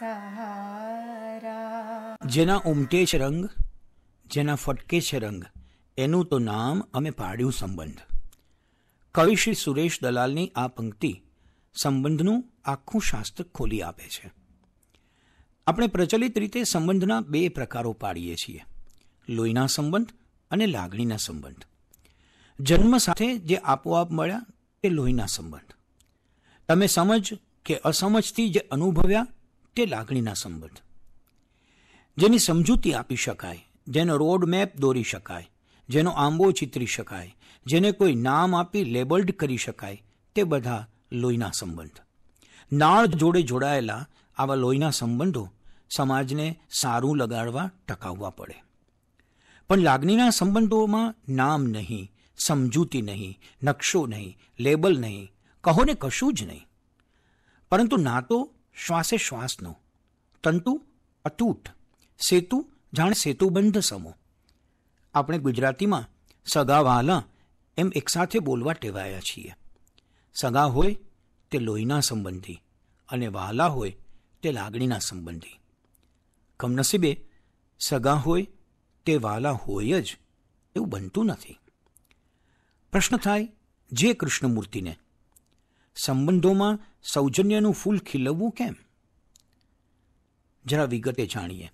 સહારા જેના ઉમટે છે રંગ જેના ફટકે છે રંગ એનું તો નામ અમે પાડ્યું સંબંધ કવિ શ્રી સુરેશ દલાલની આ પંક્તિ સંબંધનું આખું શાસ્ત્ર ખોલી આપે છે આપણે પ્રચલિત રીતે સંબંધના બે પ્રકારો પાડીએ છીએ લોહીના સંબંધ અને લાગણીના સંબંધ જન્મ સાથે જે આપોઆપ મળ્યા તે લોહીના સંબંધ તમે સમજ કે અસમજથી જે અનુભવ્યા કે લાગણીના સંબંધ જેની સમજૂતી આપી શકાય જેનો રોડ દોરી શકાય જેનો આંબો ચિતરી શકાય જેને કોઈ નામ આપી લેબલ્ડ કરી શકાય તે બધા લોહીના સંબંધ નાળ જોડે જોડાયેલા આવા લોહીના સંબંધો સમાજને સારું લગાડવા ટકાવવા પડે પણ લાગણીના સંબંધોમાં નામ નહીં સમજૂતી નહીં નકશો નહીં લેબલ નહીં કહો ને કશું જ નહીં પરંતુ ના તો શ્વાસે શ્વાસનો તંતુ અતૂટ સેતુ જાણ સેતુબંધ સમો આપણે ગુજરાતીમાં સગા વહાલા એમ એકસાથે બોલવા ટેવાયા છીએ સગા હોય તે લોહીના સંબંધી અને વહાલા હોય તે લાગણીના સંબંધી કમનસીબે સગા હોય તે વાલા હોય જ એવું બનતું નથી પ્રશ્ન થાય જે કૃષ્ણમૂર્તિને સંબંધોમાં સૌજન્યનું ફૂલ ખીલવવું કેમ જરા વિગતે જાણીએ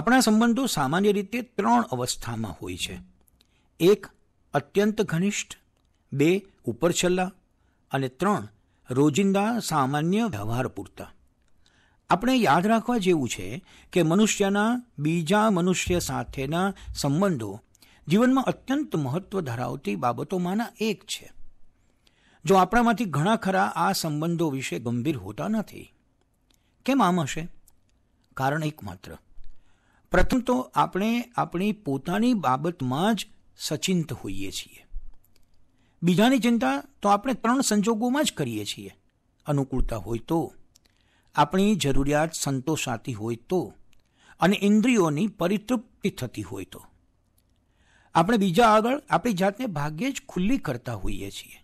આપણા સંબંધો સામાન્ય રીતે ત્રણ અવસ્થામાં હોય છે એક અત્યંત ઘનિષ્ઠ બે ઉપર છલ્લા અને ત્રણ રોજિંદા સામાન્ય વ્યવહાર પૂરતા આપણે યાદ રાખવા જેવું છે કે મનુષ્યના બીજા મનુષ્ય સાથેના સંબંધો જીવનમાં અત્યંત મહત્વ ધરાવતી બાબતોમાંના એક છે જો આપણામાંથી ઘણા ખરા આ સંબંધો વિશે ગંભીર હોતા નથી કેમ આમ હશે કારણ એકમાત્ર પ્રથમ તો આપણે આપણી પોતાની બાબતમાં જ સચિંત હોઈએ છીએ બીજાની ચિંતા તો આપણે ત્રણ સંજોગોમાં જ કરીએ છીએ અનુકૂળતા હોય તો આપણી જરૂરિયાત સંતોષાતી હોય તો અને ઇન્દ્રિયોની પરિતૃપ્તિ થતી હોય તો આપણે બીજા આગળ આપણી જાતને ભાગ્યે જ ખુલ્લી કરતા હોઈએ છીએ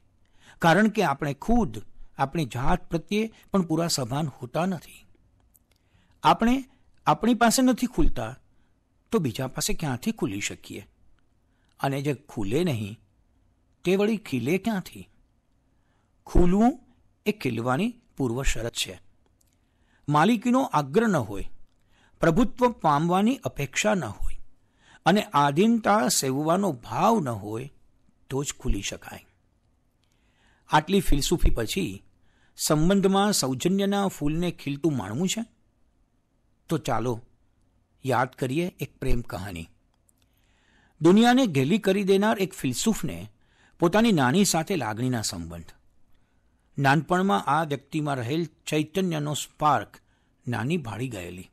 કારણ કે આપણે ખુદ આપણી જાત પ્રત્યે પણ પૂરા સભાન હોતા નથી આપણે આપણી પાસે નથી ખુલતા તો બીજા પાસે ક્યાંથી ખુલી શકીએ અને જે ખુલે નહીં તે વળી ખીલે ક્યાંથી ખુલવું એ ખીલવાની પૂર્વ શરત છે માલિકીનો આગ્રહ ન હોય પ્રભુત્વ પામવાની અપેક્ષા ન હોય અને આધીનતા સેવવાનો ભાવ ન હોય તો જ ખુલી શકાય આટલી ફિલસુફી પછી સંબંધમાં સૌજન્યના ફૂલને ખીલતું માણવું છે તો ચાલો યાદ કરીએ એક પ્રેમ કહાની દુનિયાને ઘેલી કરી દેનાર એક ફિલસૂફને પોતાની નાની સાથે લાગણીના સંબંધ નાનપણમાં આ વ્યક્તિમાં રહેલ ચૈતન્યનો સ્પાર્ક નાની ભાળી ગયેલી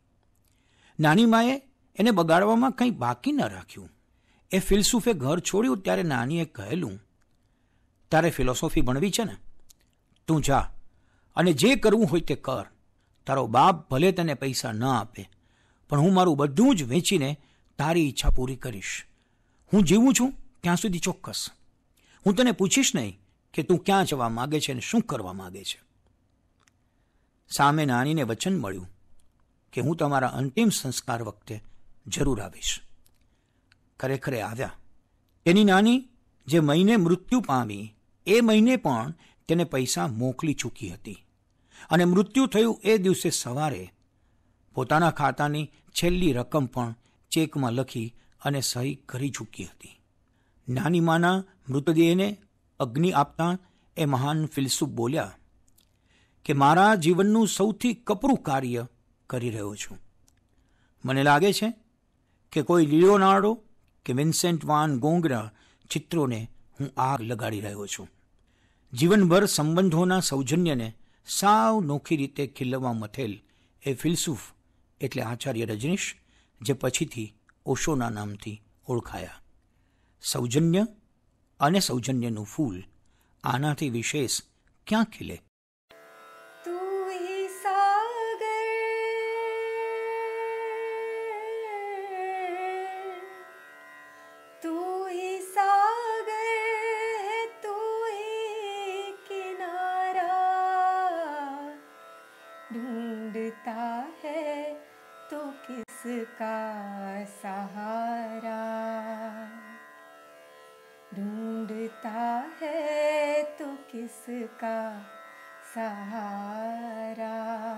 નાની માએ એને બગાડવામાં કંઈ બાકી ન રાખ્યું એ ફિલસૂફે ઘર છોડ્યું ત્યારે નાનીએ કહેલું તારે ફિલોસોફી ભણવી છે ને તું જા અને જે કરવું હોય તે કર તારો બાપ ભલે તને પૈસા ન આપે પણ હું મારું બધું જ વેચીને તારી ઈચ્છા પૂરી કરીશ હું જીવું છું ત્યાં સુધી ચોક્કસ હું તને પૂછીશ નહીં કે તું ક્યાં જવા માગે છે અને શું કરવા માગે છે સામે નાનીને વચન મળ્યું કે હું તમારા અંતિમ સંસ્કાર વખતે જરૂર આવીશ ખરેખર આવ્યા એની નાની જે મહિને મૃત્યુ પામી એ મહિને પણ તેને પૈસા મોકલી ચૂકી હતી અને મૃત્યુ થયું એ દિવસે સવારે પોતાના ખાતાની છેલ્લી રકમ પણ ચેકમાં લખી અને સહી કરી ચૂકી હતી નાની માના મૃતદેહને અગ્નિ આપતા એ મહાન ફિલસૂફ બોલ્યા કે મારા જીવનનું સૌથી કપરું કાર્ય કરી રહ્યો છું મને લાગે છે કે કોઈ લિયોનાર્ડો કે વિન્સેન્ટ વાન ગોંગના ચિત્રોને હું આગ લગાડી રહ્યો છું જીવનભર સંબંધોના સૌજન્યને સાવ નોખી રીતે ખીલવવા મથેલ એ ફિલસૂફ એટલે આચાર્ય રજનીશ જે પછીથી ઓશોના નામથી ઓળખાયા સૌજન્ય અને સૌજન્યનું ફૂલ આનાથી વિશેષ ક્યાં ખીલે તું सका सहारा